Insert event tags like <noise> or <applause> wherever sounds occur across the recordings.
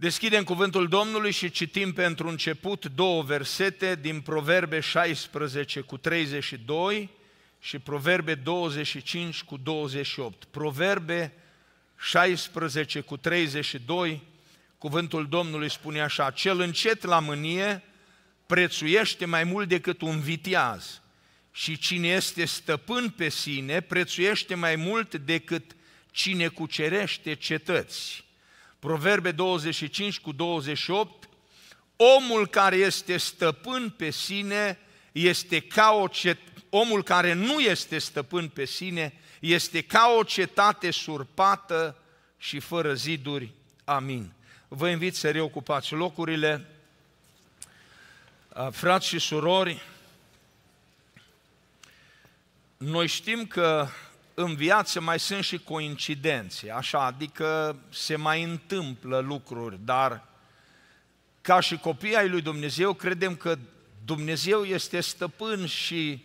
Deschidem cuvântul Domnului și citim pentru început două versete din Proverbe 16 cu 32 și Proverbe 25 cu 28. Proverbe 16 cu 32, cuvântul Domnului spune așa, Cel încet la mânie prețuiește mai mult decât un viteaz și cine este stăpân pe sine prețuiește mai mult decât cine cucerește cetăți. Proverbe 25 cu 28, omul care este stăpân pe sine este ca o cet- omul care nu este stăpân pe sine este ca o cetate surpată și fără ziduri. Amin. Vă invit să reocupați locurile. Ah, frați și surori, noi știm că în viață mai sunt și coincidențe, așa, adică se mai întâmplă lucruri, dar ca și copii ai lui Dumnezeu, credem că Dumnezeu este stăpân și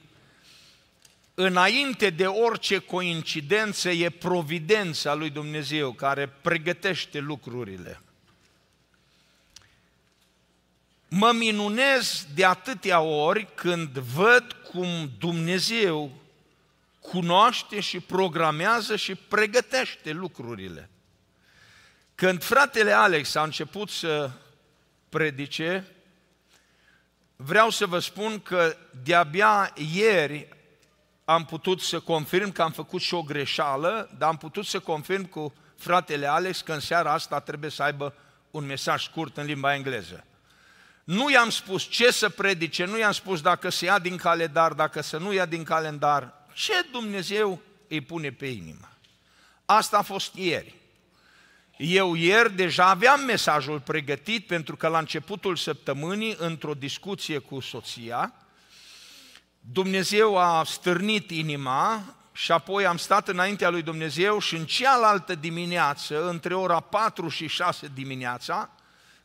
înainte de orice coincidență e providența lui Dumnezeu care pregătește lucrurile. Mă minunez de atâtea ori când văd cum Dumnezeu cunoaște și programează și pregătește lucrurile. Când fratele Alex a început să predice, vreau să vă spun că de-abia ieri am putut să confirm că am făcut și o greșeală, dar am putut să confirm cu fratele Alex că în seara asta trebuie să aibă un mesaj scurt în limba engleză. Nu i-am spus ce să predice, nu i-am spus dacă se ia din calendar, dacă să nu ia din calendar ce Dumnezeu îi pune pe inimă. Asta a fost ieri. Eu ieri deja aveam mesajul pregătit pentru că la începutul săptămânii, într-o discuție cu soția, Dumnezeu a stârnit inima și apoi am stat înaintea lui Dumnezeu și în cealaltă dimineață, între ora 4 și 6 dimineața,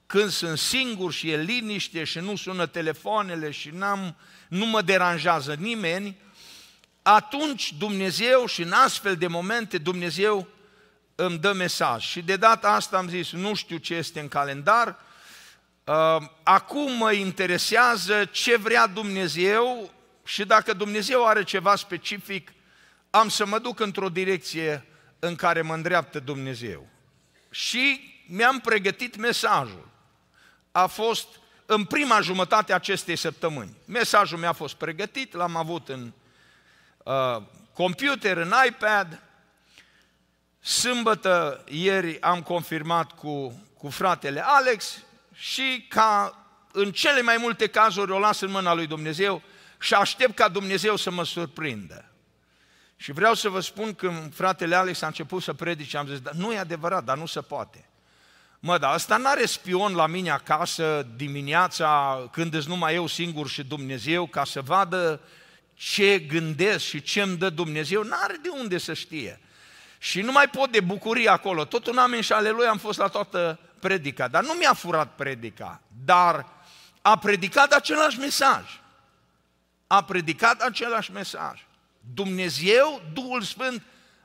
când sunt singur și e liniște și nu sună telefoanele și n-am, nu mă deranjează nimeni, atunci Dumnezeu și în astfel de momente Dumnezeu îmi dă mesaj. Și de data asta am zis, nu știu ce este în calendar, uh, acum mă interesează ce vrea Dumnezeu și dacă Dumnezeu are ceva specific, am să mă duc într-o direcție în care mă îndreaptă Dumnezeu. Și mi-am pregătit mesajul. A fost în prima jumătate a acestei săptămâni. Mesajul mi-a fost pregătit, l-am avut în uh, computer, în iPad. Sâmbătă, ieri, am confirmat cu, cu fratele Alex și ca în cele mai multe cazuri o las în mâna lui Dumnezeu și aștept ca Dumnezeu să mă surprindă. Și vreau să vă spun că fratele Alex a început să predice, am zis, nu e adevărat, dar nu se poate. Mă, dar asta nu are spion la mine acasă dimineața când îți numai eu singur și Dumnezeu ca să vadă uh, ce gândesc și ce îmi dă Dumnezeu, n-are de unde să știe. Și nu mai pot de bucurie acolo. Tot un amin și aleluia am fost la toată predica, dar nu mi-a furat predica, dar a predicat același mesaj. A predicat același mesaj. Dumnezeu, Duhul Sfânt,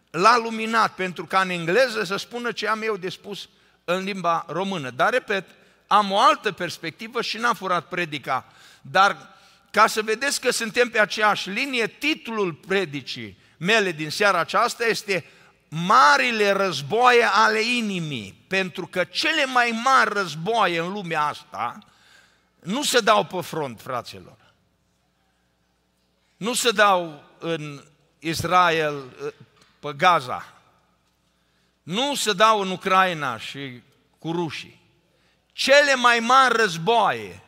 l-a luminat pentru ca în engleză să spună ce am eu de spus în limba română. Dar, repet, am o altă perspectivă și n-am furat predica, dar ca să vedeți că suntem pe aceeași linie, titlul predicii mele din seara aceasta este Marile războaie ale inimii, pentru că cele mai mari războaie în lumea asta nu se dau pe front, fraților. Nu se dau în Israel, ă, pe Gaza. Nu se dau în Ucraina și cu rușii. Cele mai mari războaie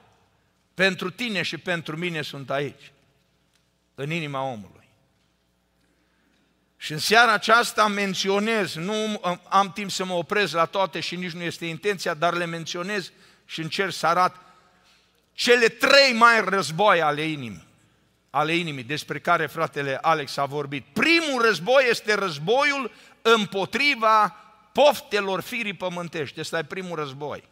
pentru tine și pentru mine sunt aici, în inima omului. Și în seara aceasta menționez, nu am timp să mă oprez la toate și nici nu este intenția, dar le menționez și încerc să arat cele trei mai război ale inimii, ale inimii despre care fratele Alex a vorbit. Primul război este războiul împotriva poftelor firii pământești. Ăsta e primul război.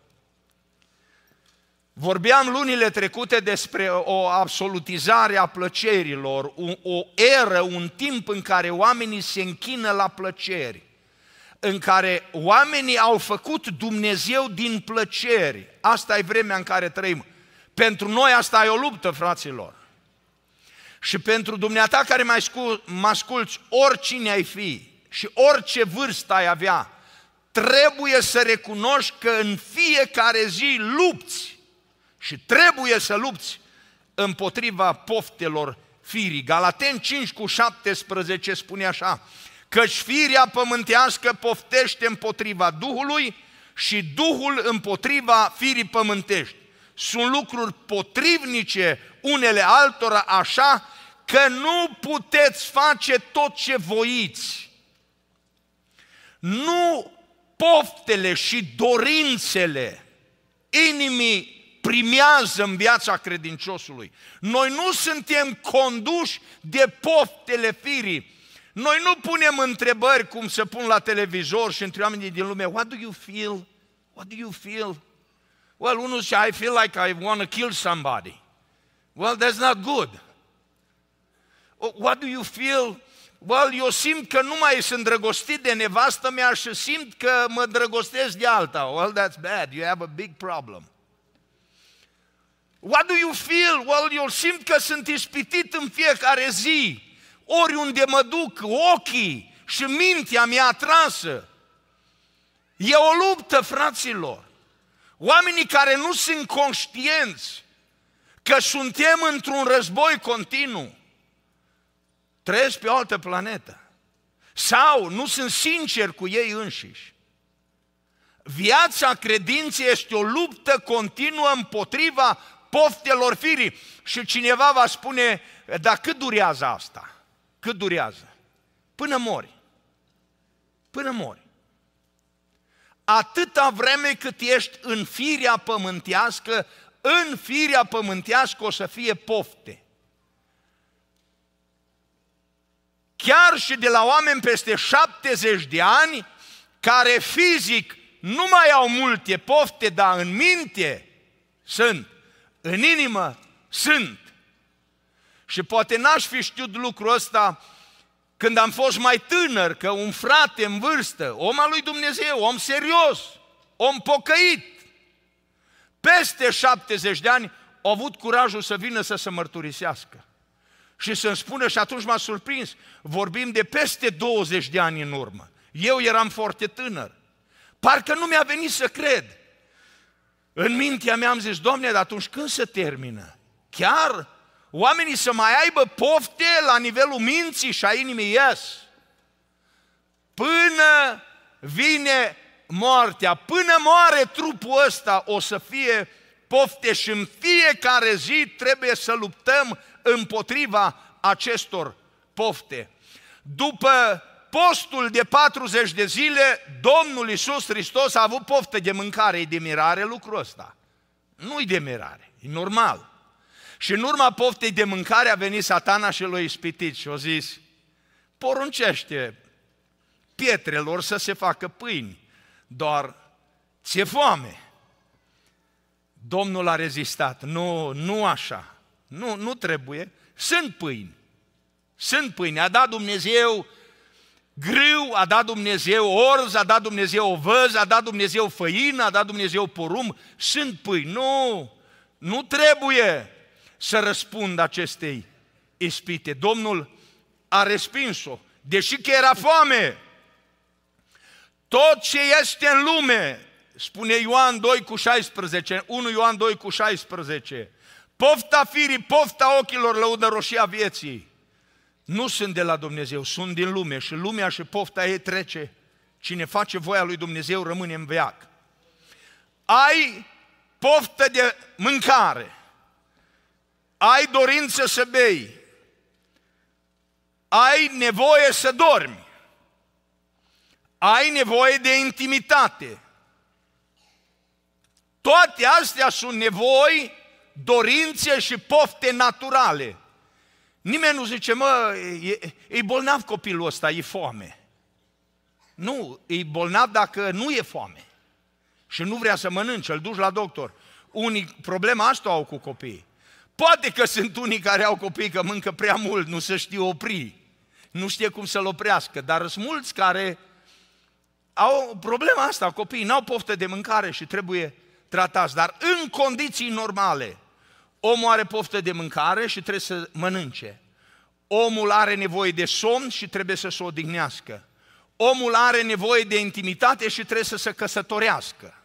Vorbeam lunile trecute despre o absolutizare a plăcerilor, o, o eră, un timp în care oamenii se închină la plăceri, în care oamenii au făcut Dumnezeu din plăceri. Asta e vremea în care trăim. Pentru noi asta e o luptă, fraților. Și pentru dumneata care mă asculți, oricine ai fi și orice vârstă ai avea, trebuie să recunoști că în fiecare zi lupți și trebuie să lupți împotriva poftelor firii. Galaten 5 cu 17 spune așa, căci firia pământească poftește împotriva Duhului și Duhul împotriva firii pământești. Sunt lucruri potrivnice unele altora așa că nu puteți face tot ce voiți. Nu poftele și dorințele inimii primează în viața credinciosului. Noi nu suntem conduși de poftele firii. Noi nu punem întrebări cum se pun la televizor și între oamenii din lume, what do you feel? What do you feel? Well, unul zice, I feel like I want to kill somebody. Well, that's not good. What do you feel? Well, eu simt că nu mai sunt drăgostit de nevastă mea și simt că mă drăgostesc de alta. Well, that's bad. You have a big problem. What do you feel? Well, eu simt că sunt ispitit în fiecare zi. Oriunde mă duc, ochii și mintea mi-a atrasă. E o luptă, fraților. Oamenii care nu sunt conștienți că suntem într-un război continuu, trăiesc pe o altă planetă. Sau nu sunt sinceri cu ei înșiși. Viața credinței este o luptă continuă împotriva poftelor firii. Și cineva va spune, dar cât durează asta? Cât durează? Până mori. Până mori. Atâta vreme cât ești în firea pământească, în firea pământească o să fie pofte. Chiar și de la oameni peste 70 de ani, care fizic nu mai au multe pofte, dar în minte sunt în inimă sunt. Și poate n-aș fi știut lucrul ăsta când am fost mai tânăr, că un frate în vârstă, om al lui Dumnezeu, om serios, om pocăit, peste 70 de ani, a avut curajul să vină să se mărturisească. Și să-mi spună, și atunci m-a surprins, vorbim de peste 20 de ani în urmă. Eu eram foarte tânăr. Parcă nu mi-a venit să cred. În mintea mea am zis, domne, dar atunci când se termină? Chiar oamenii să mai aibă pofte la nivelul minții și a inimii ies. Până vine moartea, până moare trupul ăsta o să fie pofte și în fiecare zi trebuie să luptăm împotriva acestor pofte. După postul de 40 de zile, Domnul Iisus Hristos a avut poftă de mâncare, e de mirare lucrul ăsta. Nu-i de mirare, e normal. Și în urma poftei de mâncare a venit satana și l-a ispitit și a zis, poruncește pietrelor să se facă pâini, doar ți-e foame. Domnul a rezistat, nu, nu așa, nu, nu trebuie, sunt pâini, sunt pâini, a dat Dumnezeu Grâu a dat Dumnezeu orz, a dat Dumnezeu ovăz, a dat Dumnezeu făină, a dat Dumnezeu porum, sunt pâini. Nu, nu trebuie să răspund acestei ispite. Domnul a respins-o, deși că era foame. Tot ce este în lume, spune Ioan 2 cu 16, 1 Ioan 2 cu 16, pofta firii, pofta ochilor, lăudă roșia vieții nu sunt de la Dumnezeu, sunt din lume și lumea și pofta ei trece. Cine face voia lui Dumnezeu rămâne în veac. Ai poftă de mâncare, ai dorință să bei, ai nevoie să dormi, ai nevoie de intimitate. Toate astea sunt nevoi, dorințe și pofte naturale – Nimeni nu zice, mă, e, e bolnav copilul ăsta, e foame. Nu, e bolnav dacă nu e foame și nu vrea să mănânce, îl duci la doctor. Unii, problema asta au cu copiii. Poate că sunt unii care au copii că mâncă prea mult, nu se știe opri, nu știe cum să-l oprească, dar sunt mulți care au problema asta, copiii n-au poftă de mâncare și trebuie tratați, dar în condiții normale, Omul are poftă de mâncare și trebuie să mănânce. Omul are nevoie de somn și trebuie să se odihnească. Omul are nevoie de intimitate și trebuie să se căsătorească.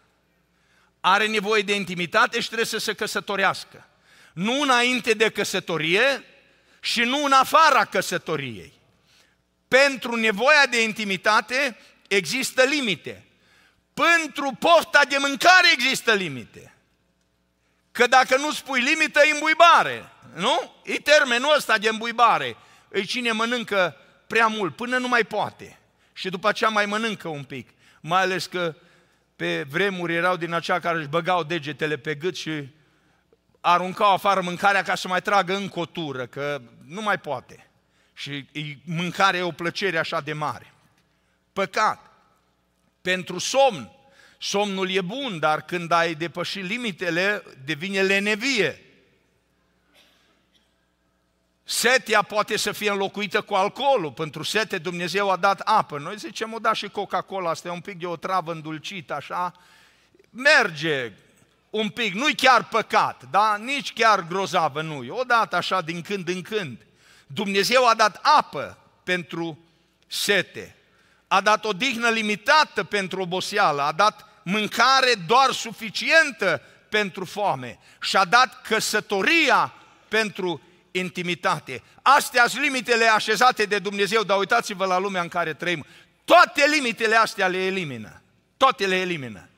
Are nevoie de intimitate și trebuie să se căsătorească. Nu înainte de căsătorie și nu în afara căsătoriei. Pentru nevoia de intimitate există limite. Pentru pofta de mâncare există limite. Că dacă nu spui limită, e îmbuibare. Nu? E termenul ăsta de îmbuibare. E cine mănâncă prea mult, până nu mai poate. Și după aceea mai mănâncă un pic. Mai ales că pe vremuri erau din acea care își băgau degetele pe gât și aruncau afară mâncarea ca să mai tragă în cotură, că nu mai poate. Și mâncarea e o plăcere așa de mare. Păcat. Pentru somn, Somnul e bun, dar când ai depășit limitele, devine lenevie. Setea poate să fie înlocuită cu alcoolul. Pentru sete Dumnezeu a dat apă. Noi zicem, o da și Coca-Cola, asta e un pic de o travă îndulcită, așa. Merge un pic, nu-i chiar păcat, da? Nici chiar grozavă nu O dată așa, din când în când. Dumnezeu a dat apă pentru sete. A dat o dignă limitată pentru oboseală. A dat mâncare doar suficientă pentru foame și a dat căsătoria pentru intimitate. Astea sunt limitele așezate de Dumnezeu, dar uitați-vă la lumea în care trăim. Toate limitele astea le elimină. Toate le elimină.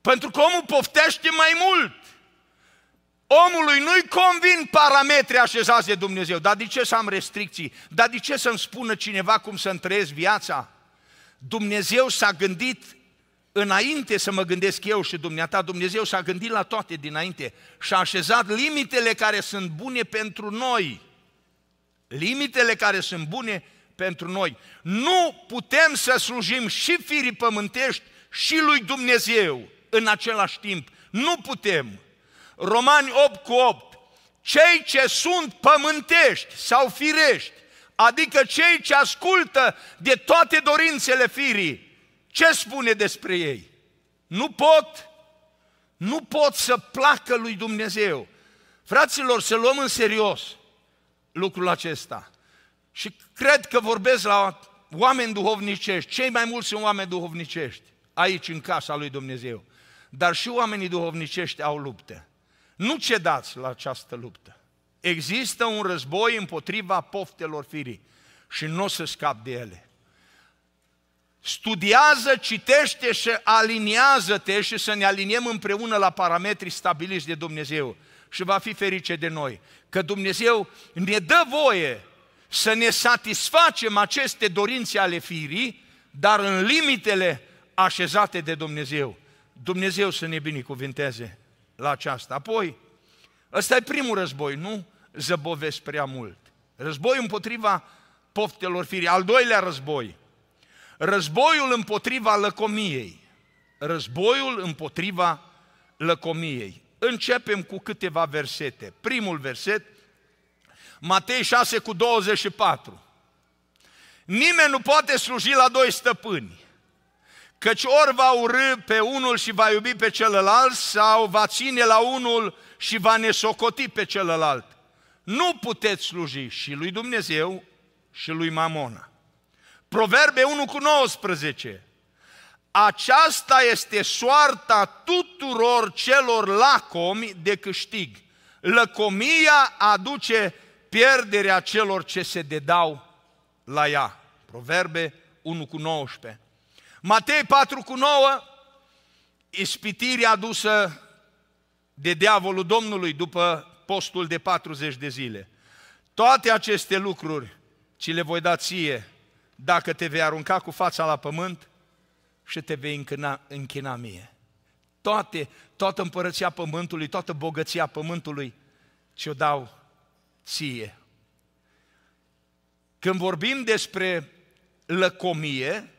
Pentru că omul poftește mai mult. Omului nu-i convin parametri așezați de Dumnezeu. Dar de ce să am restricții? Dar de ce să-mi spună cineva cum să-mi viața? Dumnezeu s-a gândit înainte să mă gândesc eu și dumneata, Dumnezeu s-a gândit la toate dinainte și a așezat limitele care sunt bune pentru noi. Limitele care sunt bune pentru noi. Nu putem să slujim și firii pământești și lui Dumnezeu în același timp. Nu putem. Romani 8 cu 8. Cei ce sunt pământești sau firești, adică cei ce ascultă de toate dorințele firii, ce spune despre ei? Nu pot, nu pot să placă lui Dumnezeu. Fraților, să luăm în serios lucrul acesta. Și cred că vorbesc la oameni duhovnicești, cei mai mulți sunt oameni duhovnicești aici în casa lui Dumnezeu. Dar și oamenii duhovnicești au lupte. Nu cedați la această luptă. Există un război împotriva poftelor firii și nu o să scap de ele studiază, citește și aliniază-te și să ne aliniem împreună la parametrii stabiliți de Dumnezeu și va fi ferice de noi. Că Dumnezeu ne dă voie să ne satisfacem aceste dorințe ale firii, dar în limitele așezate de Dumnezeu. Dumnezeu să ne binecuvinteze la aceasta. Apoi, ăsta e primul război, nu zăbovesc prea mult. Război împotriva poftelor firii. Al doilea război, Războiul împotriva lăcomiei. Războiul împotriva lăcomiei. Începem cu câteva versete. Primul verset, Matei 6 cu 24. Nimeni nu poate sluji la doi stăpâni, căci ori va urâ pe unul și va iubi pe celălalt, sau va ține la unul și va nesocoti pe celălalt. Nu puteți sluji și lui Dumnezeu și lui Mamona. Proverbe 1 cu 19. Aceasta este soarta tuturor celor lacomi de câștig. Lăcomia aduce pierderea celor ce se dedau la ea. Proverbe 1 cu 19. Matei 4 cu 9, ispitirea adusă de diavolul Domnului după postul de 40 de zile. Toate aceste lucruri ci le voi da ție dacă te vei arunca cu fața la pământ și te vei închina, închina mie. Toate, toată împărăția pământului, toată bogăția pământului ce o dau ție. Când vorbim despre lăcomie,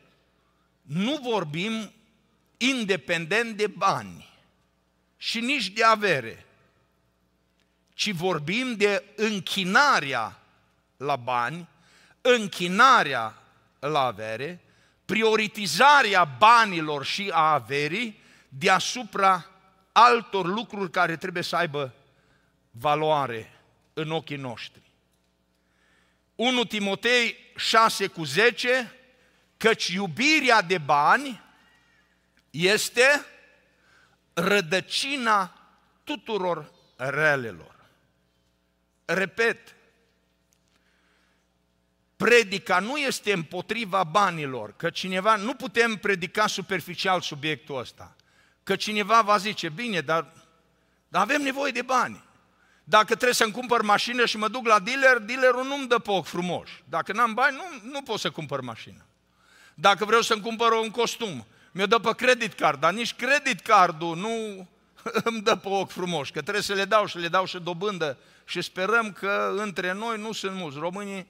nu vorbim independent de bani și nici de avere, ci vorbim de închinarea la bani, închinarea la avere, prioritizarea banilor și a averii deasupra altor lucruri care trebuie să aibă valoare în ochii noștri. 1 Timotei 6 cu 10, căci iubirea de bani este rădăcina tuturor relelor. Repet, predica nu este împotriva banilor, că cineva, nu putem predica superficial subiectul ăsta, că cineva va zice, bine, dar, dar avem nevoie de bani. Dacă trebuie să-mi cumpăr mașină și mă duc la dealer, dealerul nu-mi dă poc frumos. Dacă n-am bani, nu, nu pot să cumpăr mașină. Dacă vreau să-mi cumpăr un costum, mi-o dă pe credit card, dar nici credit cardul nu <laughs> îmi dă pe ochi frumos, că trebuie să le dau și le dau și dobândă și sperăm că între noi nu sunt mulți. Românii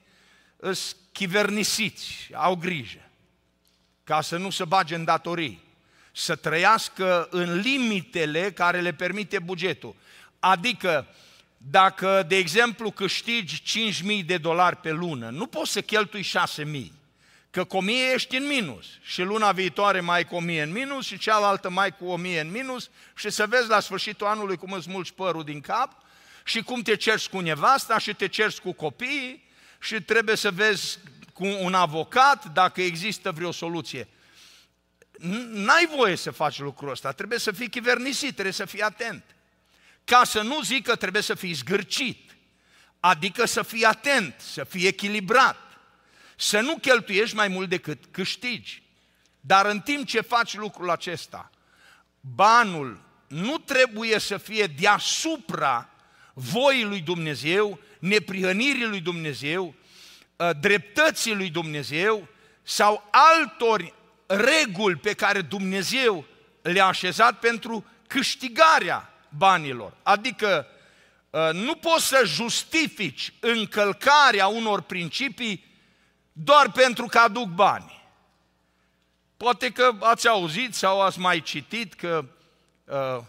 îs chivernisiți, au grijă ca să nu se bage în datorii, să trăiască în limitele care le permite bugetul. Adică, dacă, de exemplu, câștigi 5.000 de dolari pe lună, nu poți să cheltui 6.000, că cu 1.000 ești în minus și luna viitoare mai cu 1.000 în minus și cealaltă mai cu 1.000 în minus și să vezi la sfârșitul anului cum îți mulci părul din cap și cum te cerci cu nevasta și te cerci cu copiii și trebuie să vezi cu un avocat dacă există vreo soluție. N-ai voie să faci lucrul ăsta, trebuie să fii chivernisit, trebuie să fii atent. Ca să nu zic că trebuie să fii zgârcit, adică să fii atent, să fii echilibrat, să nu cheltuiești mai mult decât câștigi. Dar în timp ce faci lucrul acesta, banul nu trebuie să fie deasupra voii lui Dumnezeu, neprihănirii lui Dumnezeu, ă, dreptății lui Dumnezeu sau altor reguli pe care Dumnezeu le-a așezat pentru câștigarea banilor. Adică ă, nu poți să justifici încălcarea unor principii doar pentru că aduc bani. Poate că ați auzit sau ați mai citit că uh,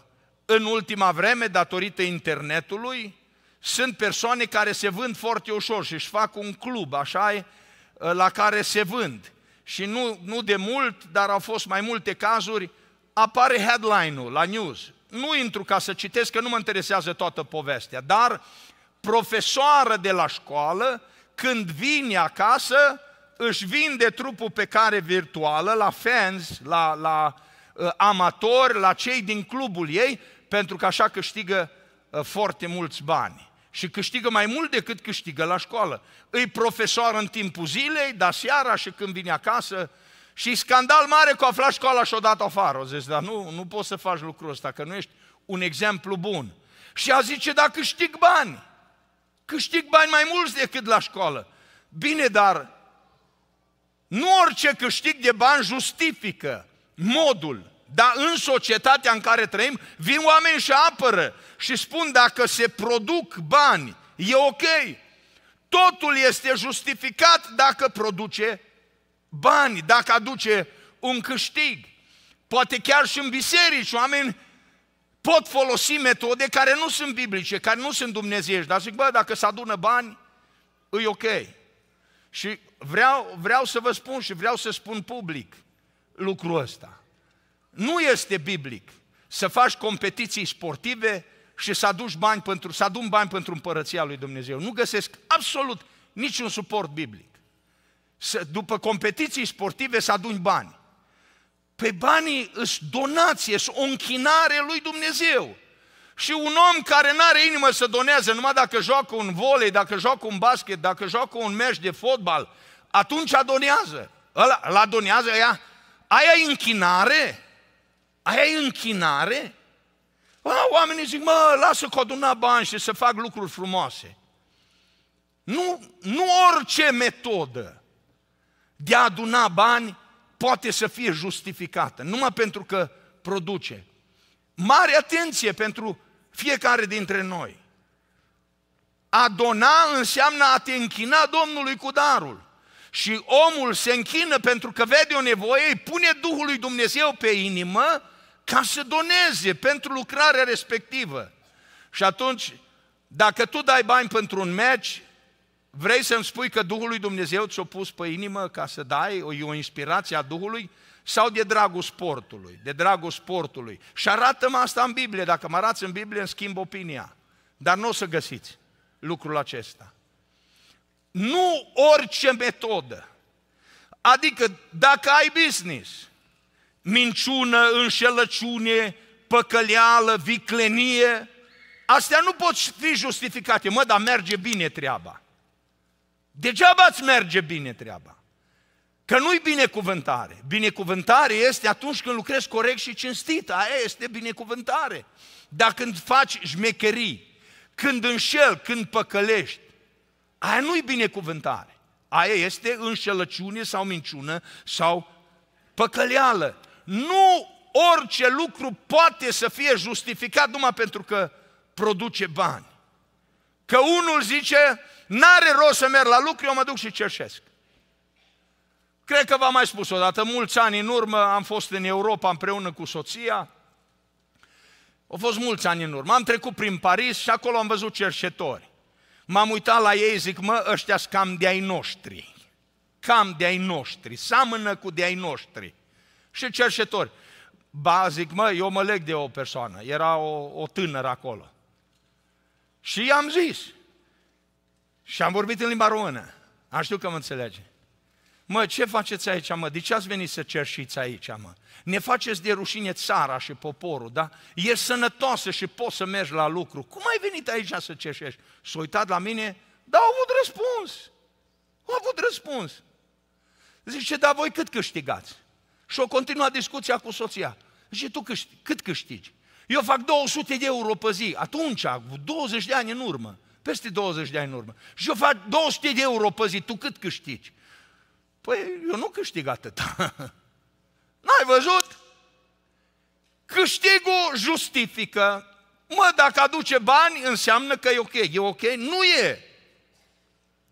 în ultima vreme, datorită internetului, sunt persoane care se vând foarte ușor și își fac un club, așa la care se vând. Și nu, nu de mult, dar au fost mai multe cazuri, apare headline-ul la news. Nu intru ca să citesc, că nu mă interesează toată povestea, dar profesoară de la școală, când vine acasă, își vinde trupul pe care virtuală la fans, la, la uh, amatori, la cei din clubul ei pentru că așa câștigă ă, foarte mulți bani. Și câștigă mai mult decât câștigă la școală. Îi profesoară în timpul zilei, dar seara și când vine acasă. Și scandal mare că a aflat școala și o dat afară. O zis, dar nu, nu poți să faci lucrul ăsta, că nu ești un exemplu bun. Și a zice, da, câștig bani. Câștig bani mai mulți decât la școală. Bine, dar nu orice câștig de bani justifică modul dar în societatea în care trăim, vin oameni și apără și spun dacă se produc bani, e ok. Totul este justificat dacă produce bani, dacă aduce un câștig. Poate chiar și în biserici oameni pot folosi metode care nu sunt biblice, care nu sunt dumnezeiești, dar zic, bă, dacă se adună bani, e ok. Și vreau, vreau să vă spun și vreau să spun public lucrul ăsta. Nu este biblic să faci competiții sportive și să aduci bani pentru, să adun bani pentru împărăția lui Dumnezeu. Nu găsesc absolut niciun suport biblic. Să, după competiții sportive să aduni bani. Pe banii îți donație, îți o închinare lui Dumnezeu. Și un om care nu are inimă să doneze, numai dacă joacă un volei, dacă joacă un basket, dacă joacă un meci de fotbal, atunci adonează. Ăla, la donează, aia, aia e închinare? Aia e închinare? A, oamenii zic, mă, lasă că aduna bani și să fac lucruri frumoase. Nu, nu orice metodă de a aduna bani poate să fie justificată, numai pentru că produce. Mare atenție pentru fiecare dintre noi. A dona înseamnă a te închina Domnului cu darul. Și omul se închină pentru că vede o nevoie, îi pune Duhul lui Dumnezeu pe inimă ca să doneze pentru lucrarea respectivă. Și atunci, dacă tu dai bani pentru un meci, vrei să-mi spui că Duhul lui Dumnezeu ți-a pus pe inimă ca să dai, o, e o inspirație a Duhului? Sau de dragul sportului, de dragul sportului. Și arată-mă asta în Biblie, dacă mă arăți în Biblie îmi schimb opinia. Dar nu o să găsiți lucrul acesta. Nu orice metodă. Adică dacă ai business, minciună, înșelăciune, păcăleală, viclenie, astea nu pot fi justificate. Mă, dar merge bine treaba. Degeaba îți merge bine treaba. Că nu-i binecuvântare. Binecuvântare este atunci când lucrezi corect și cinstit. Aia este binecuvântare. Dar când faci jmecherii, când înșel, când păcălești, aia nu-i binecuvântare. Aia este înșelăciune sau minciună sau păcăleală nu orice lucru poate să fie justificat numai pentru că produce bani. Că unul zice, n-are rost să merg la lucru, eu mă duc și cerșesc. Cred că v-am mai spus odată, mulți ani în urmă am fost în Europa împreună cu soția, au fost mulți ani în urmă. Am trecut prin Paris și acolo am văzut cerșetori. M-am uitat la ei, zic, mă, ăștia sunt cam de-ai noștri. Cam de-ai noștri, seamănă cu de-ai noștri și cerșetori. Ba, zic, mă, eu mă leg de o persoană, era o, o tânără acolo. Și i-am zis. Și am vorbit în limba română. Am știut că mă înțelege. Mă, ce faceți aici, mă? De ce ați venit să cerșiți aici, mă? Ne faceți de rușine țara și poporul, da? E sănătoasă și poți să mergi la lucru. Cum ai venit aici să cerșești? S-a uitat la mine, da, au avut răspuns. Au avut răspuns. Zice, da, voi cât câștigați? Și o continua discuția cu soția. Și tu câștigi, cât câștigi? Eu fac 200 de euro pe zi, atunci, 20 de ani în urmă, peste 20 de ani în urmă. Și eu fac 200 de euro pe zi, tu cât câștigi? Păi eu nu câștig atât. <laughs> N-ai văzut? Câștigul justifică. Mă, dacă aduce bani, înseamnă că e ok. E ok? Nu e.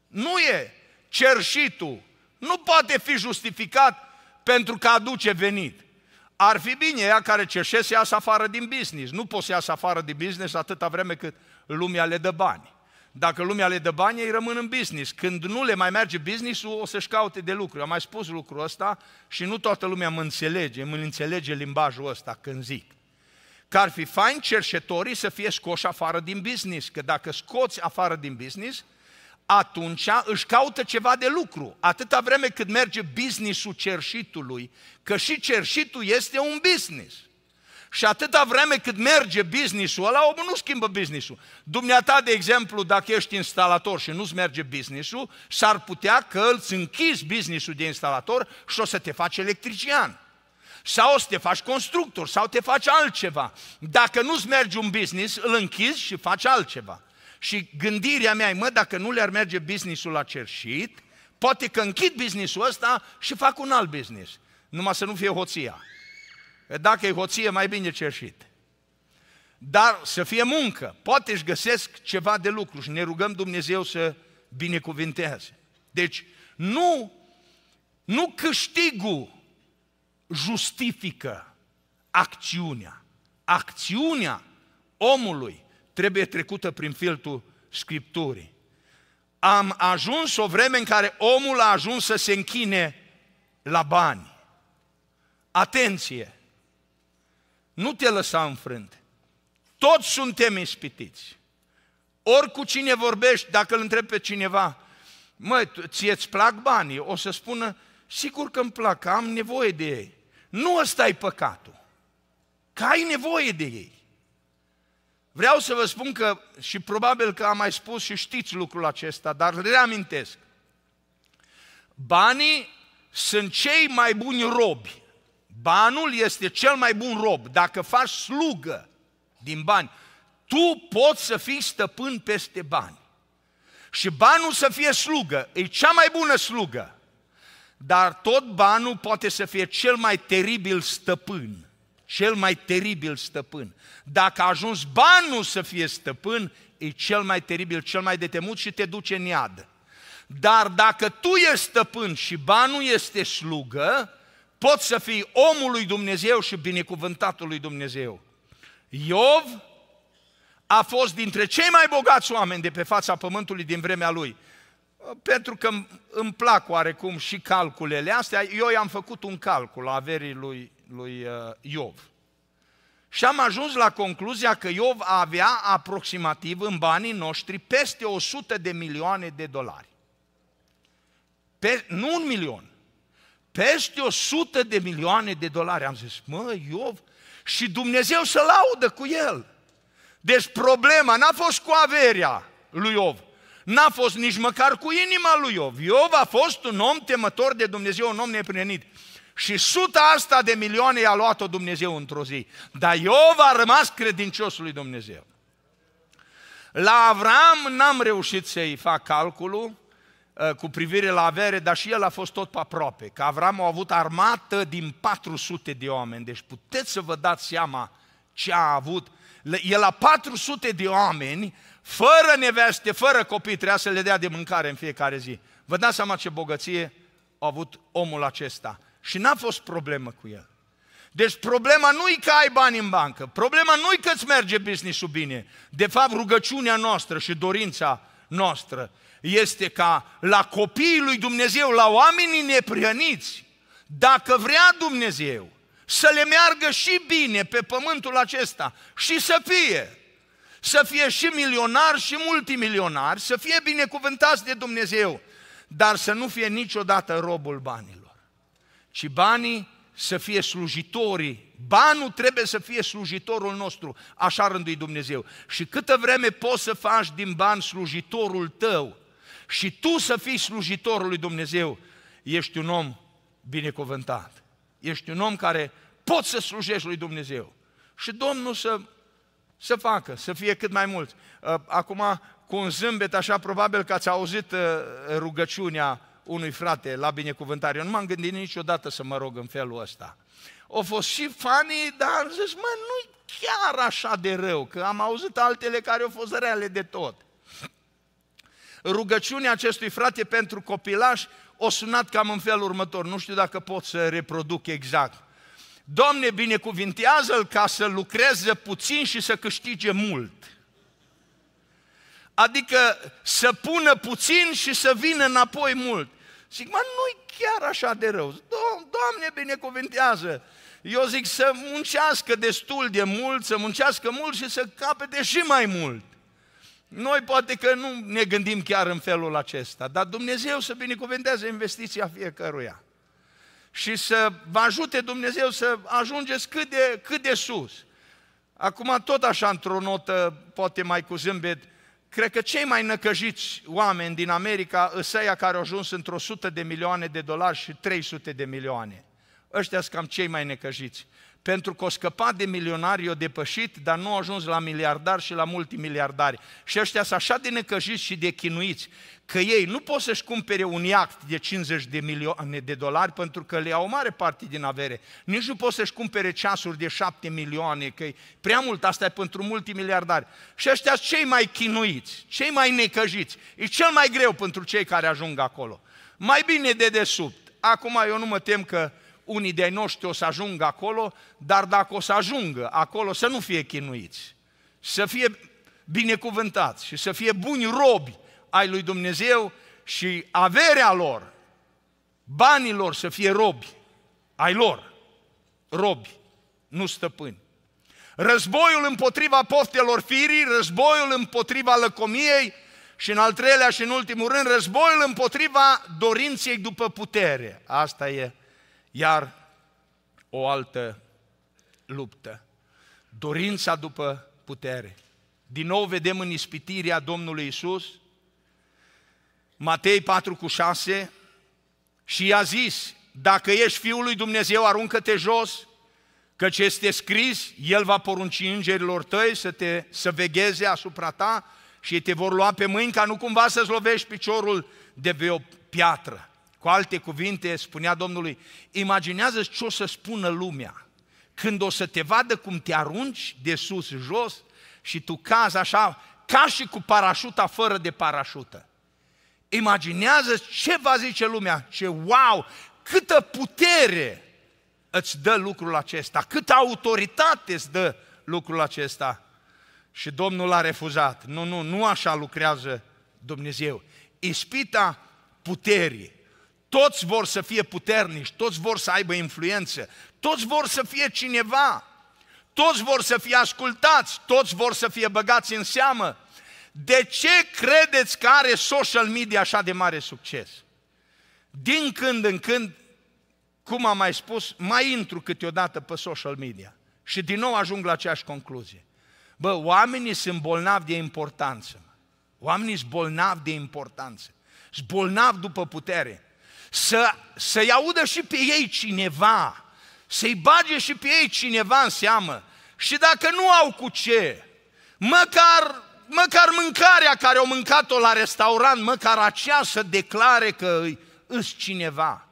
Nu e. Cerșitul nu poate fi justificat pentru că aduce venit. Ar fi bine ea care cerșesc să afară din business. Nu poți să iasă afară din business atâta vreme cât lumea le dă bani. Dacă lumea le dă bani, ei rămân în business. Când nu le mai merge business o să-și caute de lucru. Eu am mai spus lucrul ăsta și nu toată lumea mă înțelege, mă înțelege limbajul ăsta când zic. Că ar fi fain cerșetorii să fie scoși afară din business, că dacă scoți afară din business, atunci își caută ceva de lucru, atâta vreme cât merge businessul cerșitului, că și cerșitul este un business. Și atâta vreme cât merge businessul ăla, omul nu schimbă businessul. Dumneata, de exemplu, dacă ești instalator și nu-ți merge businessul, s-ar putea că îți închizi businessul de instalator și o să te faci electrician. Sau o să te faci constructor, sau te faci altceva. Dacă nu-ți merge un business, îl închizi și faci altceva. Și gândirea mea e, mă, dacă nu le-ar merge businessul la cerșit, poate că închid businessul ăsta și fac un alt business. Numai să nu fie hoția. dacă e hoție, mai bine cerșit. Dar să fie muncă. Poate își găsesc ceva de lucru și ne rugăm Dumnezeu să binecuvinteze. Deci, nu, nu câștigul justifică acțiunea. Acțiunea omului trebuie trecută prin filtrul Scripturii. Am ajuns o vreme în care omul a ajuns să se închine la bani. Atenție! Nu te lăsa înfrânt. Toți suntem ispitiți. Ori cu cine vorbești, dacă îl întrebi pe cineva, mă, ție ți plac banii? O să spună, sigur că îmi plac, am nevoie de ei. Nu ăsta e păcatul, că ai nevoie de ei. Vreau să vă spun că, și probabil că am mai spus și știți lucrul acesta, dar reamintesc. Banii sunt cei mai buni robi. Banul este cel mai bun rob. Dacă faci slugă din bani, tu poți să fii stăpân peste bani. Și banul să fie slugă, e cea mai bună slugă. Dar tot banul poate să fie cel mai teribil stăpân cel mai teribil stăpân. Dacă a ajuns banul să fie stăpân, e cel mai teribil, cel mai detemut și te duce în iad. Dar dacă tu ești stăpân și banul este slugă, poți să fii omul lui Dumnezeu și binecuvântatul lui Dumnezeu. Iov a fost dintre cei mai bogați oameni de pe fața pământului din vremea lui. Pentru că îmi plac oarecum și calculele astea, eu i-am făcut un calcul averii lui lui uh, Iov. Și am ajuns la concluzia că Iov avea aproximativ în banii noștri peste 100 de milioane de dolari. Pe, nu un milion, peste 100 de milioane de dolari. Am zis, mă, Iov, și Dumnezeu să laudă cu el. Deci problema n-a fost cu averia lui Iov, n-a fost nici măcar cu inima lui Iov. Iov a fost un om temător de Dumnezeu, un om neprihănit. Și suta asta de milioane i-a luat-o Dumnezeu într-o zi. Dar Iov a rămas credincios lui Dumnezeu. La Avram n-am reușit să-i fac calculul ă, cu privire la avere, dar și el a fost tot pe aproape. Că Avram a avut armată din 400 de oameni. Deci puteți să vă dați seama ce a avut. E la 400 de oameni, fără neveste, fără copii, trebuia să le dea de mâncare în fiecare zi. Vă dați seama ce bogăție a avut omul acesta și n-a fost problemă cu el. Deci problema nu e că ai bani în bancă, problema nu e că îți merge business-ul bine. De fapt, rugăciunea noastră și dorința noastră este ca la copiii lui Dumnezeu, la oamenii neprihăniți, dacă vrea Dumnezeu să le meargă și bine pe pământul acesta și să fie, să fie și milionar și multimilionar, să fie binecuvântați de Dumnezeu, dar să nu fie niciodată robul banilor ci banii să fie slujitorii. Banul trebuie să fie slujitorul nostru, așa rândui Dumnezeu. Și câtă vreme poți să faci din bani slujitorul tău și tu să fii slujitorul lui Dumnezeu, ești un om binecuvântat. Ești un om care poți să slujești lui Dumnezeu. Și Domnul să, să facă, să fie cât mai mult. Uh, acum, cu un zâmbet așa, probabil că ați auzit uh, rugăciunea unui frate la binecuvântare. Eu nu m-am gândit niciodată să mă rog în felul ăsta. Au fost și fanii, dar am zis, mă, nu chiar așa de rău, că am auzit altele care au fost reale de tot. Rugăciunea acestui frate pentru copilaș o sunat cam în felul următor, nu știu dacă pot să reproduc exact. Domne binecuvintează-l ca să lucreze puțin și să câștige mult. Adică să pună puțin și să vină înapoi mult. Zic, mă, nu-i chiar așa de rău. Do- Doamne, binecuvintează! Eu zic să muncească destul de mult, să muncească mult și să capete și mai mult. Noi poate că nu ne gândim chiar în felul acesta, dar Dumnezeu să binecuvânteze investiția fiecăruia. Și să vă ajute Dumnezeu să ajungeți cât de, cât de sus. Acum tot așa într-o notă, poate mai cu zâmbet, Cred că cei mai năcăjiți oameni din America ăsăia care au ajuns într-o sută de milioane de dolari și 300 de milioane. Ăștia sunt cam cei mai necăjiți pentru că o scăpat de milionari, o depășit, dar nu a ajuns la miliardar și la multimiliardari. Și ăștia sunt așa de necăjiți și de chinuiți, că ei nu pot să-și cumpere un iact de 50 de milioane de dolari, pentru că le au o mare parte din avere. Nici nu pot să-și cumpere ceasuri de 7 milioane, că e prea mult, asta e pentru multimiliardari. Și ăștia sunt cei mai chinuiți, cei mai necăjiți. E cel mai greu pentru cei care ajung acolo. Mai bine de desubt. Acum eu nu mă tem că unii de noștri o să ajungă acolo, dar dacă o să ajungă acolo, să nu fie chinuiți, să fie binecuvântați și să fie buni robi ai lui Dumnezeu și averea lor, banilor să fie robi, ai lor, robi, nu stăpâni. Războiul împotriva poftelor firii, războiul împotriva lăcomiei și în al treilea și în ultimul rând, războiul împotriva dorinței după putere. Asta e iar o altă luptă, dorința după putere. Din nou vedem în ispitirea Domnului Isus, Matei 4 cu 6, și i-a zis, dacă ești Fiul lui Dumnezeu, aruncă-te jos, că ce este scris, El va porunci îngerilor tăi să, te, să vegheze asupra ta și te vor lua pe mâini ca nu cumva să-ți lovești piciorul de pe o piatră. Cu alte cuvinte, spunea Domnului, imaginează-ți ce o să spună lumea când o să te vadă cum te arunci de sus jos și tu cazi așa, ca și cu parașuta fără de parașută. imaginează ce va zice lumea, ce wow, câtă putere îți dă lucrul acesta, câtă autoritate îți dă lucrul acesta. Și Domnul a refuzat. Nu, nu, nu așa lucrează Dumnezeu. Ispita puterii toți vor să fie puternici, toți vor să aibă influență, toți vor să fie cineva, toți vor să fie ascultați, toți vor să fie băgați în seamă. De ce credeți că are social media așa de mare succes? Din când în când, cum am mai spus, mai intru câteodată pe social media și din nou ajung la aceeași concluzie. Bă, oamenii sunt bolnavi de importanță. Oamenii sunt bolnavi de importanță. Sunt bolnavi după putere să, să-i audă și pe ei cineva, să-i bage și pe ei cineva în seamă. Și dacă nu au cu ce, măcar, măcar mâncarea care au mâncat-o la restaurant, măcar aceea să declare că îs cineva.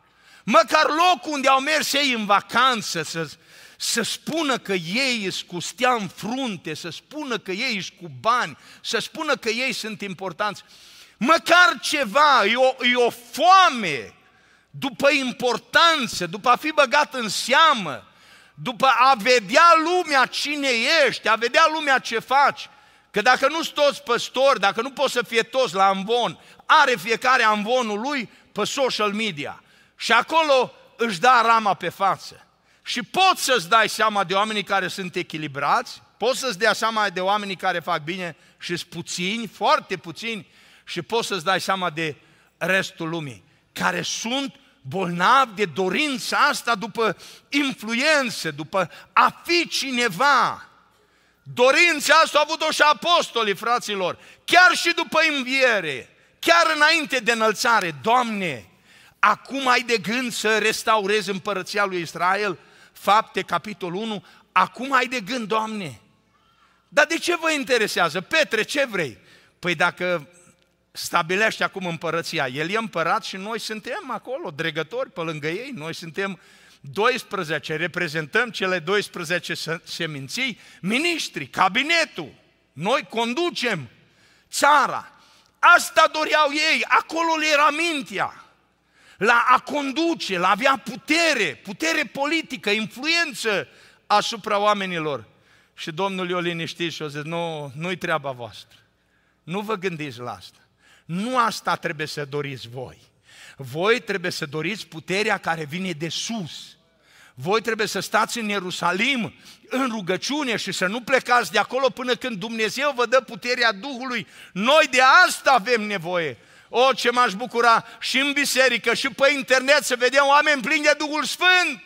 Măcar locul unde au mers ei în vacanță să, să spună că ei sunt cu stea în frunte, să spună că ei sunt cu bani, să spună că ei sunt importanți. Măcar ceva, e o, e o foame după importanță, după a fi băgat în seamă, după a vedea lumea cine ești, a vedea lumea ce faci. Că dacă nu sunt toți păstori, dacă nu poți să fie toți la amvon, are fiecare amvonul lui pe social media. Și acolo își da rama pe față. Și poți să-ți dai seama de oamenii care sunt echilibrați, poți să-ți dea seama de oamenii care fac bine și sunt puțini, foarte puțini, și poți să-ți dai seama de restul lumii care sunt bolnavi de dorința asta după influențe, după a fi cineva. Dorința asta a avut-o și apostolii, fraților, chiar și după înviere, chiar înainte de înălțare. Doamne, acum ai de gând să restaurezi împărăția lui Israel? Fapte, capitolul 1, acum ai de gând, Doamne. Dar de ce vă interesează? Petre, ce vrei? Păi dacă stabilește acum împărăția. El e împărat și noi suntem acolo, dregători pe lângă ei, noi suntem 12, reprezentăm cele 12 seminții, miniștri, cabinetul, noi conducem țara. Asta doreau ei, acolo le era mintea. La a conduce, la a avea putere, putere politică, influență asupra oamenilor. Și Domnul i-o liniștit și o zis, nu, nu-i treaba voastră. Nu vă gândiți la asta. Nu asta trebuie să doriți voi. Voi trebuie să doriți puterea care vine de sus. Voi trebuie să stați în Ierusalim în rugăciune și să nu plecați de acolo până când Dumnezeu vă dă puterea Duhului. Noi de asta avem nevoie. O, ce m-aș bucura și în biserică și pe internet să vedem oameni plini de Duhul Sfânt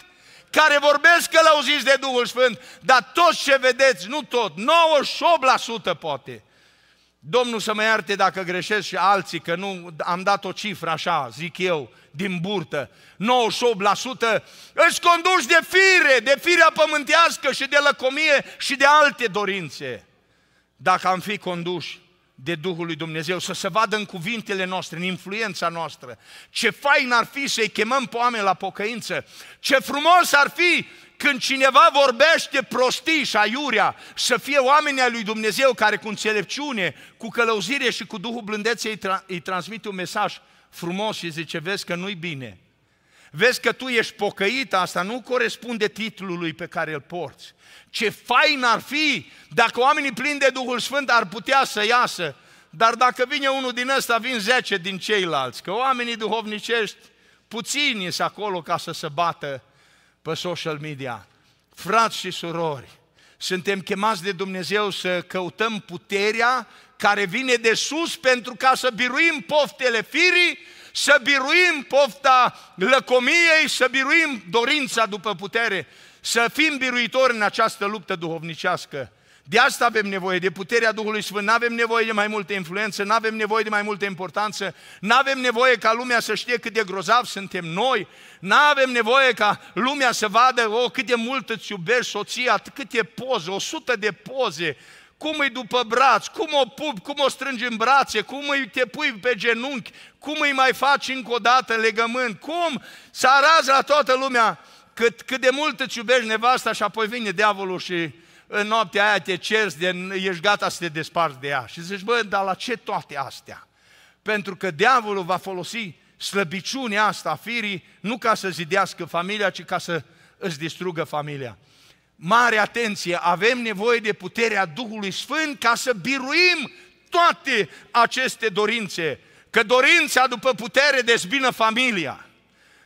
care vorbesc călăuziți de Duhul Sfânt, dar tot ce vedeți, nu tot, 98% poate, Domnul să mă ierte dacă greșesc și alții, că nu am dat o cifră așa, zic eu, din burtă. 98% își conduci de fire, de firea pământească și de lăcomie și de alte dorințe. Dacă am fi conduși de Duhul lui Dumnezeu, să se vadă în cuvintele noastre, în influența noastră. Ce fain ar fi să-i chemăm pe oameni la pocăință, ce frumos ar fi când cineva vorbește prostii și aiurea, să fie oamenii lui Dumnezeu care cu înțelepciune, cu călăuzire și cu Duhul blândeței îi transmite un mesaj frumos și zice, vezi că nu-i bine. Vezi că tu ești pocăit, asta nu corespunde titlului pe care îl porți. Ce fain ar fi dacă oamenii plini de Duhul Sfânt ar putea să iasă, dar dacă vine unul din ăsta, vin zece din ceilalți, că oamenii duhovnicești puțini sunt acolo ca să se bată pe social media. Frați și surori, suntem chemați de Dumnezeu să căutăm puterea care vine de sus pentru ca să biruim poftele firii, să biruim pofta lăcomiei, să biruim dorința după putere, să fim biruitori în această luptă duhovnicească. De asta avem nevoie, de puterea Duhului Sfânt. Nu avem nevoie de mai multă influență, nu avem nevoie de mai multă importanță, nu avem nevoie ca lumea să știe cât de grozav suntem noi, nu avem nevoie ca lumea să vadă o, oh, cât de mult îți iubești soția, câte poze, o sută de poze, cum îi după braț, cum o pup, cum o strângi în brațe, cum îi te pui pe genunchi, cum îi mai faci încă o dată legământ, cum să arăți la toată lumea cât, cât de mult îți iubești nevasta și apoi vine diavolul și în noaptea aia te cerți, de, ești gata să te desparți de ea. Și zici, bă, dar la ce toate astea? Pentru că diavolul va folosi slăbiciunea asta a firii, nu ca să zidească familia, ci ca să îți distrugă familia. Mare atenție, avem nevoie de puterea Duhului Sfânt ca să biruim toate aceste dorințe. Că dorința după putere dezbină familia.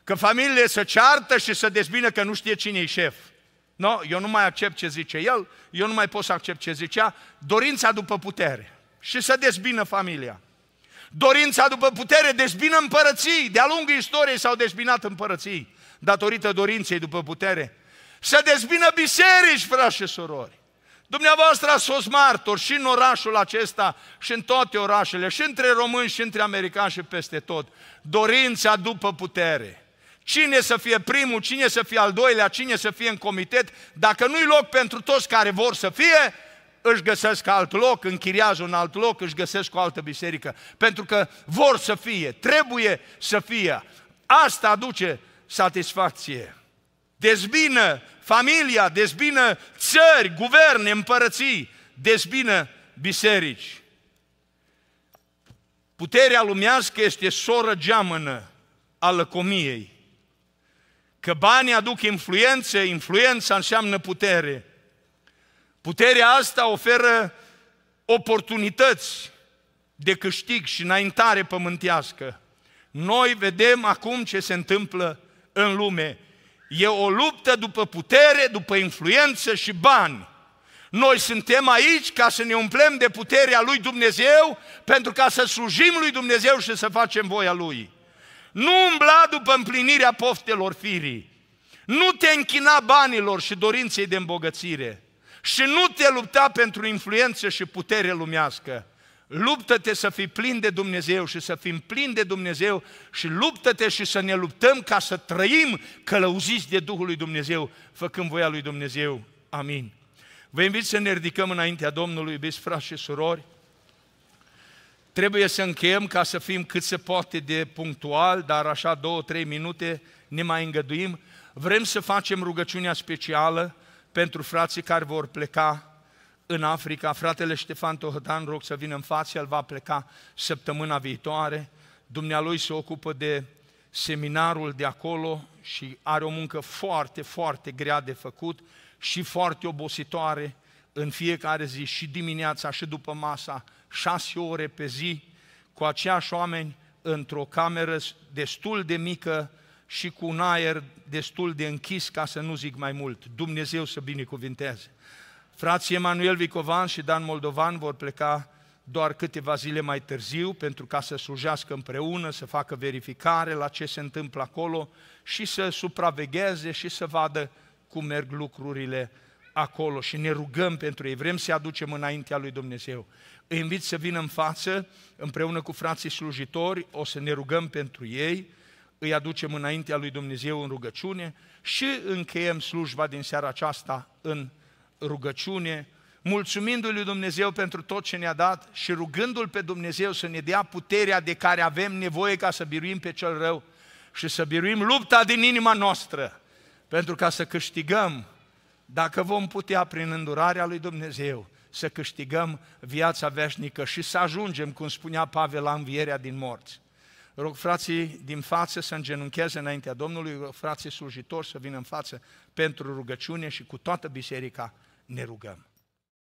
Că familiile se ceartă și se dezbină că nu știe cine e șef. No, eu nu mai accept ce zice el, eu nu mai pot să accept ce zicea. Dorința după putere și să dezbină familia. Dorința după putere dezbină împărății. De-a lungul istoriei s-au dezbinat împărății datorită dorinței după putere. Să dezbină biserici, frați și sorori. Dumneavoastră ați fost martori și în orașul acesta și în toate orașele, și între români și între americani și peste tot. Dorința după putere. Cine să fie primul, cine să fie al doilea, cine să fie în comitet. Dacă nu-i loc pentru toți care vor să fie, își găsesc alt loc, închiriază un alt loc, își găsesc o altă biserică. Pentru că vor să fie, trebuie să fie. Asta aduce satisfacție. Dezbină familia, dezbină țări, guverne, împărății, dezbină biserici. Puterea lumească este soră geamănă a lăcomiei că banii aduc influențe, influența înseamnă putere. Puterea asta oferă oportunități de câștig și înaintare pământească. Noi vedem acum ce se întâmplă în lume. E o luptă după putere, după influență și bani. Noi suntem aici ca să ne umplem de puterea lui Dumnezeu, pentru ca să slujim lui Dumnezeu și să facem voia lui. Nu umbla după împlinirea poftelor firii. Nu te închina banilor și dorinței de îmbogățire. Și nu te lupta pentru influență și putere lumească. Luptă-te să fii plin de Dumnezeu și să fim plini de Dumnezeu și luptă-te și să ne luptăm ca să trăim călăuziți de Duhul lui Dumnezeu, făcând voia lui Dumnezeu. Amin. Vă invit să ne ridicăm înaintea Domnului, iubiți frați și surori. Trebuie să încheiem ca să fim cât se poate de punctual, dar așa două, trei minute ne mai îngăduim. Vrem să facem rugăciunea specială pentru frații care vor pleca în Africa. Fratele Ștefan Tohătan, rog să vină în față, el va pleca săptămâna viitoare. Dumnealui se ocupă de seminarul de acolo și are o muncă foarte, foarte grea de făcut și foarte obositoare în fiecare zi, și dimineața, și după masa, șase ore pe zi cu aceiași oameni într-o cameră destul de mică și cu un aer destul de închis, ca să nu zic mai mult. Dumnezeu să binecuvinteze. Frații Emanuel Vicovan și Dan Moldovan vor pleca doar câteva zile mai târziu pentru ca să slujească împreună, să facă verificare la ce se întâmplă acolo și să supravegheze și să vadă cum merg lucrurile acolo și ne rugăm pentru ei, vrem să aducem înaintea lui Dumnezeu. Îi invit să vină în față împreună cu frații slujitori, o să ne rugăm pentru ei, îi aducem înaintea lui Dumnezeu în rugăciune și încheiem slujba din seara aceasta în rugăciune, mulțumindu-i lui Dumnezeu pentru tot ce ne-a dat și rugându-L pe Dumnezeu să ne dea puterea de care avem nevoie ca să biruim pe cel rău și să biruim lupta din inima noastră, pentru ca să câștigăm, dacă vom putea, prin îndurarea lui Dumnezeu, să câștigăm viața veșnică și să ajungem, cum spunea Pavel, la învierea din morți. Rog frații din față să îngenuncheze înaintea Domnului, rog frații slujitori să vină în față pentru rugăciune și cu toată biserica ne rugăm.